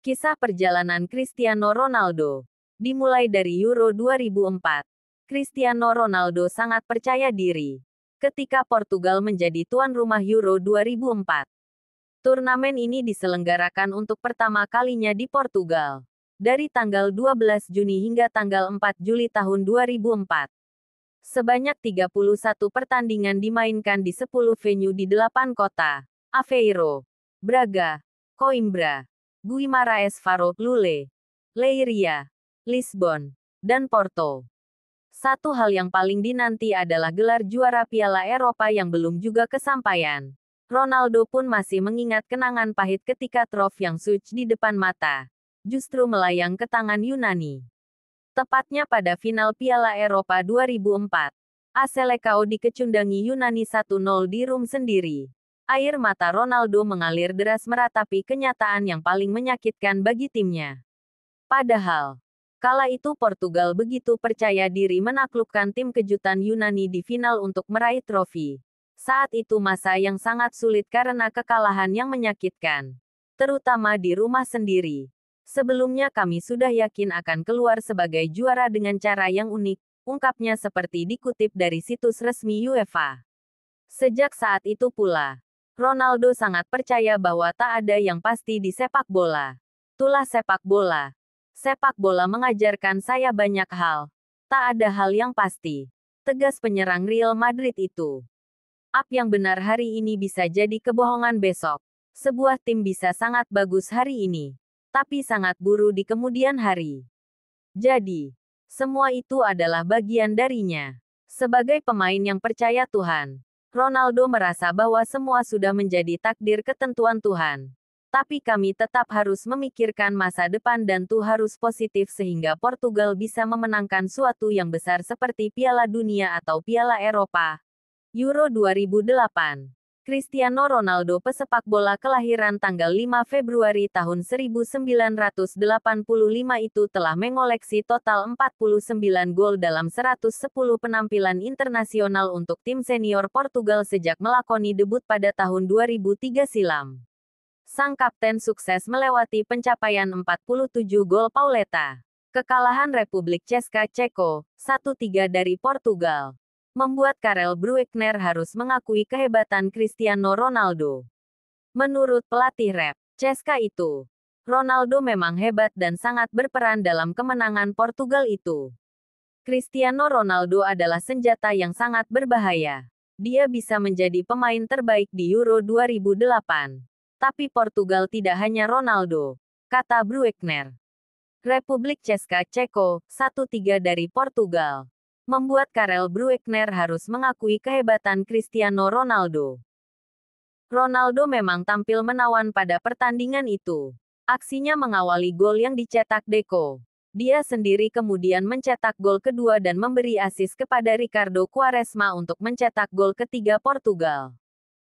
Kisah perjalanan Cristiano Ronaldo dimulai dari Euro 2004. Cristiano Ronaldo sangat percaya diri ketika Portugal menjadi tuan rumah Euro 2004. Turnamen ini diselenggarakan untuk pertama kalinya di Portugal dari tanggal 12 Juni hingga tanggal 4 Juli tahun 2004. Sebanyak 31 pertandingan dimainkan di 10 venue di 8 kota, Aveiro, Braga, Coimbra, Guimarães Faro, Lule, Leiria, Lisbon, dan Porto. Satu hal yang paling dinanti adalah gelar juara Piala Eropa yang belum juga kesampaian. Ronaldo pun masih mengingat kenangan pahit ketika trof yang suci di depan mata, justru melayang ke tangan Yunani. Tepatnya pada final Piala Eropa 2004, AC dikecundangi Yunani 1-0 di room sendiri. Air mata Ronaldo mengalir deras meratapi kenyataan yang paling menyakitkan bagi timnya. Padahal, kala itu Portugal begitu percaya diri menaklukkan tim kejutan Yunani di final untuk meraih trofi. Saat itu masa yang sangat sulit karena kekalahan yang menyakitkan. Terutama di rumah sendiri. Sebelumnya kami sudah yakin akan keluar sebagai juara dengan cara yang unik, ungkapnya seperti dikutip dari situs resmi UEFA. Sejak saat itu pula, Ronaldo sangat percaya bahwa tak ada yang pasti di sepak bola. Itulah sepak bola. Sepak bola mengajarkan saya banyak hal. Tak ada hal yang pasti. Tegas penyerang Real Madrid itu. Up yang benar hari ini bisa jadi kebohongan besok. Sebuah tim bisa sangat bagus hari ini. Tapi sangat buru di kemudian hari. Jadi, semua itu adalah bagian darinya. Sebagai pemain yang percaya Tuhan, Ronaldo merasa bahwa semua sudah menjadi takdir ketentuan Tuhan. Tapi kami tetap harus memikirkan masa depan dan tuh harus positif sehingga Portugal bisa memenangkan suatu yang besar seperti Piala Dunia atau Piala Eropa. Euro 2008 Cristiano Ronaldo pesepak bola kelahiran tanggal 5 Februari tahun 1985 itu telah mengoleksi total 49 gol dalam 110 penampilan internasional untuk tim senior Portugal sejak melakoni debut pada tahun 2003 silam. Sang kapten sukses melewati pencapaian 47 gol Pauleta. Kekalahan Republik Ceska Ceko, 1-3 dari Portugal membuat Karel Bruekner harus mengakui kehebatan Cristiano Ronaldo. Menurut pelatih rep, Ceska itu, Ronaldo memang hebat dan sangat berperan dalam kemenangan Portugal itu. Cristiano Ronaldo adalah senjata yang sangat berbahaya. Dia bisa menjadi pemain terbaik di Euro 2008. Tapi Portugal tidak hanya Ronaldo, kata Bruekner. Republik Ceska Ceko, 1-3 dari Portugal membuat Karel Bruekner harus mengakui kehebatan Cristiano Ronaldo. Ronaldo memang tampil menawan pada pertandingan itu. Aksinya mengawali gol yang dicetak Deco. Dia sendiri kemudian mencetak gol kedua dan memberi asis kepada Ricardo Quaresma untuk mencetak gol ketiga Portugal.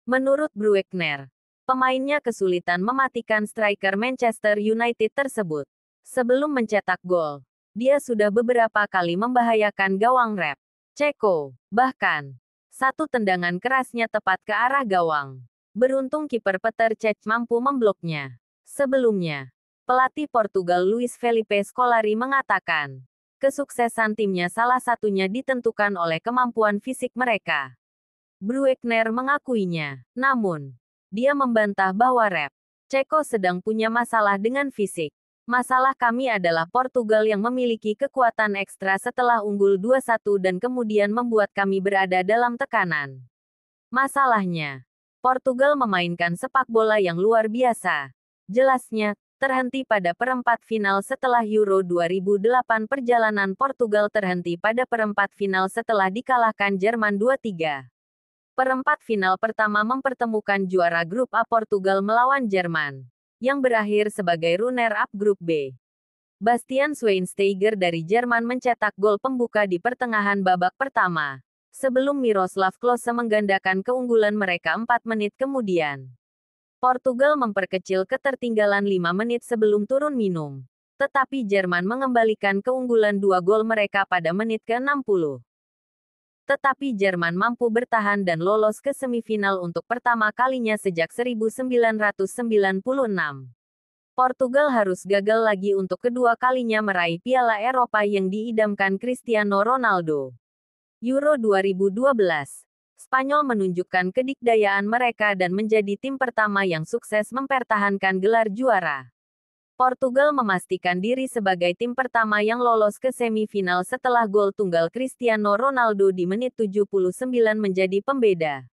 Menurut Bruekner, pemainnya kesulitan mematikan striker Manchester United tersebut. Sebelum mencetak gol, dia sudah beberapa kali membahayakan gawang rep. Ceko, bahkan, satu tendangan kerasnya tepat ke arah gawang. Beruntung kiper Peter Cech mampu membloknya. Sebelumnya, pelatih Portugal Luis Felipe Scolari mengatakan, kesuksesan timnya salah satunya ditentukan oleh kemampuan fisik mereka. Bruekner mengakuinya, namun, dia membantah bahwa Rep. Ceko sedang punya masalah dengan fisik. Masalah kami adalah Portugal yang memiliki kekuatan ekstra setelah unggul 2-1 dan kemudian membuat kami berada dalam tekanan. Masalahnya, Portugal memainkan sepak bola yang luar biasa. Jelasnya, terhenti pada perempat final setelah Euro 2008 perjalanan Portugal terhenti pada perempat final setelah dikalahkan Jerman 2-3. Perempat final pertama mempertemukan juara grup A Portugal melawan Jerman yang berakhir sebagai runner-up grup B. Bastian Schweinsteiger dari Jerman mencetak gol pembuka di pertengahan babak pertama. Sebelum Miroslav Klose menggandakan keunggulan mereka 4 menit kemudian. Portugal memperkecil ketertinggalan 5 menit sebelum turun minum. Tetapi Jerman mengembalikan keunggulan dua gol mereka pada menit ke-60 tetapi Jerman mampu bertahan dan lolos ke semifinal untuk pertama kalinya sejak 1996. Portugal harus gagal lagi untuk kedua kalinya meraih Piala Eropa yang diidamkan Cristiano Ronaldo. Euro 2012. Spanyol menunjukkan kedikdayaan mereka dan menjadi tim pertama yang sukses mempertahankan gelar juara. Portugal memastikan diri sebagai tim pertama yang lolos ke semifinal setelah gol tunggal Cristiano Ronaldo di menit 79 menjadi pembeda.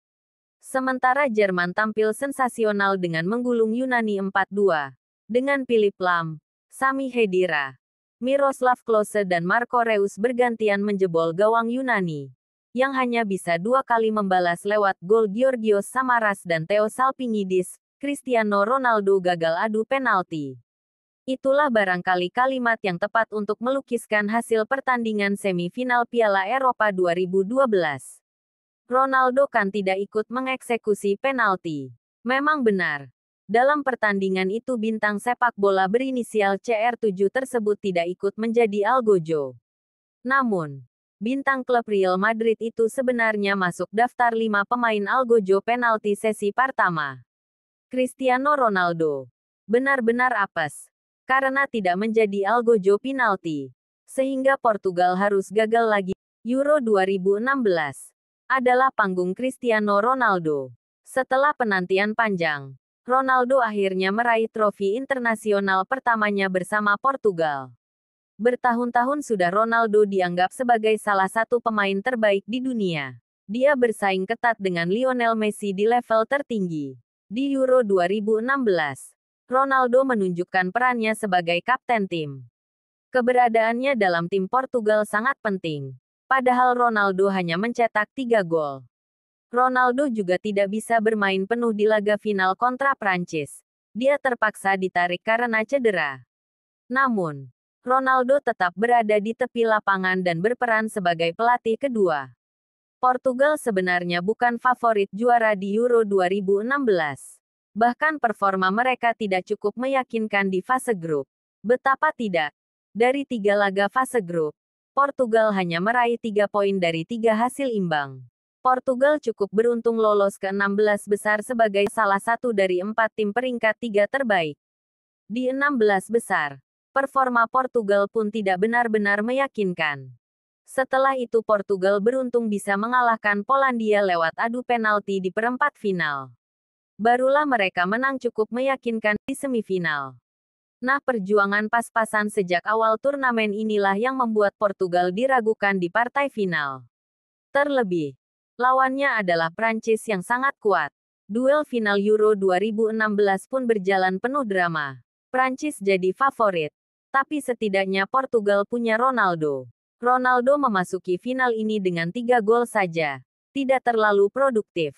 Sementara Jerman tampil sensasional dengan menggulung Yunani 4-2 dengan Philip Lam, Sami Hedira, Miroslav Klose dan Marco Reus bergantian menjebol gawang Yunani yang hanya bisa dua kali membalas lewat gol Georgios Samaras dan Theo Salpingidis. Cristiano Ronaldo gagal adu penalti. Itulah barangkali kalimat yang tepat untuk melukiskan hasil pertandingan semifinal Piala Eropa 2012. Ronaldo kan tidak ikut mengeksekusi penalti. Memang benar. Dalam pertandingan itu bintang sepak bola berinisial CR7 tersebut tidak ikut menjadi algojo. Namun, bintang klub Real Madrid itu sebenarnya masuk daftar 5 pemain algojo penalti sesi pertama. Cristiano Ronaldo. Benar-benar apes karena tidak menjadi algojo penalti. Sehingga Portugal harus gagal lagi. Euro 2016 adalah panggung Cristiano Ronaldo. Setelah penantian panjang, Ronaldo akhirnya meraih trofi internasional pertamanya bersama Portugal. Bertahun-tahun sudah Ronaldo dianggap sebagai salah satu pemain terbaik di dunia. Dia bersaing ketat dengan Lionel Messi di level tertinggi. Di Euro 2016, Ronaldo menunjukkan perannya sebagai kapten tim. Keberadaannya dalam tim Portugal sangat penting. Padahal Ronaldo hanya mencetak tiga gol. Ronaldo juga tidak bisa bermain penuh di laga final kontra Prancis. Dia terpaksa ditarik karena cedera. Namun, Ronaldo tetap berada di tepi lapangan dan berperan sebagai pelatih kedua. Portugal sebenarnya bukan favorit juara di Euro 2016. Bahkan performa mereka tidak cukup meyakinkan di fase grup. Betapa tidak. Dari tiga laga fase grup, Portugal hanya meraih tiga poin dari tiga hasil imbang. Portugal cukup beruntung lolos ke 16 besar sebagai salah satu dari empat tim peringkat tiga terbaik. Di 16 besar, performa Portugal pun tidak benar-benar meyakinkan. Setelah itu Portugal beruntung bisa mengalahkan Polandia lewat adu penalti di perempat final. Barulah mereka menang cukup meyakinkan di semifinal. Nah perjuangan pas-pasan sejak awal turnamen inilah yang membuat Portugal diragukan di partai final. Terlebih, lawannya adalah Prancis yang sangat kuat. Duel final Euro 2016 pun berjalan penuh drama. Prancis jadi favorit. Tapi setidaknya Portugal punya Ronaldo. Ronaldo memasuki final ini dengan tiga gol saja. Tidak terlalu produktif.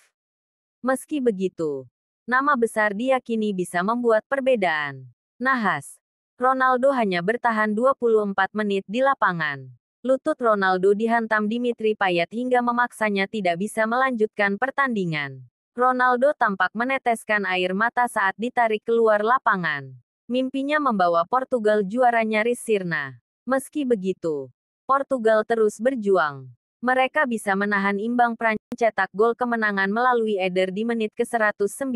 Meski begitu, nama besar diyakini bisa membuat perbedaan. Nahas, Ronaldo hanya bertahan 24 menit di lapangan. Lutut Ronaldo dihantam Dimitri Payet hingga memaksanya tidak bisa melanjutkan pertandingan. Ronaldo tampak meneteskan air mata saat ditarik keluar lapangan. Mimpinya membawa Portugal juara nyaris sirna. Meski begitu, Portugal terus berjuang mereka bisa menahan imbang Prancis cetak gol kemenangan melalui Eder di menit ke-109.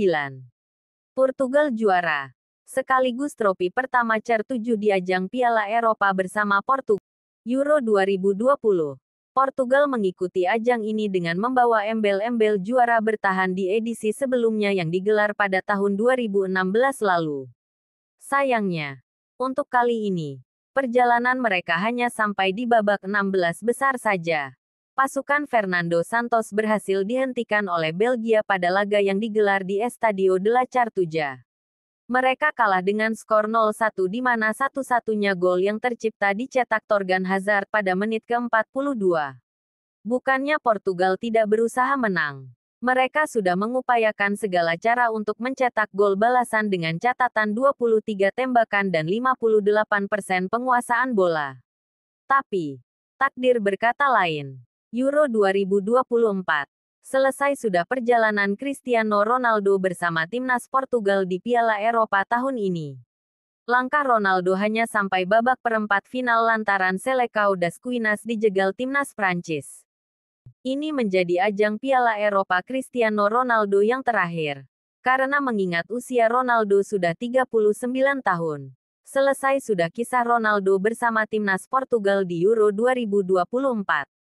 Portugal juara, sekaligus trofi pertama cer 7 di ajang Piala Eropa bersama Portugal Euro 2020. Portugal mengikuti ajang ini dengan membawa embel-embel juara bertahan di edisi sebelumnya yang digelar pada tahun 2016 lalu. Sayangnya, untuk kali ini, perjalanan mereka hanya sampai di babak 16 besar saja pasukan Fernando Santos berhasil dihentikan oleh Belgia pada laga yang digelar di Estadio de la Chartuja. Mereka kalah dengan skor 0-1 di mana satu-satunya gol yang tercipta dicetak Torgan Hazard pada menit ke-42. Bukannya Portugal tidak berusaha menang. Mereka sudah mengupayakan segala cara untuk mencetak gol balasan dengan catatan 23 tembakan dan 58% penguasaan bola. Tapi, takdir berkata lain. Euro 2024. Selesai sudah perjalanan Cristiano Ronaldo bersama timnas Portugal di Piala Eropa tahun ini. Langkah Ronaldo hanya sampai babak perempat final lantaran Selecao das Quinas dijegal timnas Prancis. Ini menjadi ajang Piala Eropa Cristiano Ronaldo yang terakhir. Karena mengingat usia Ronaldo sudah 39 tahun. Selesai sudah kisah Ronaldo bersama timnas Portugal di Euro 2024.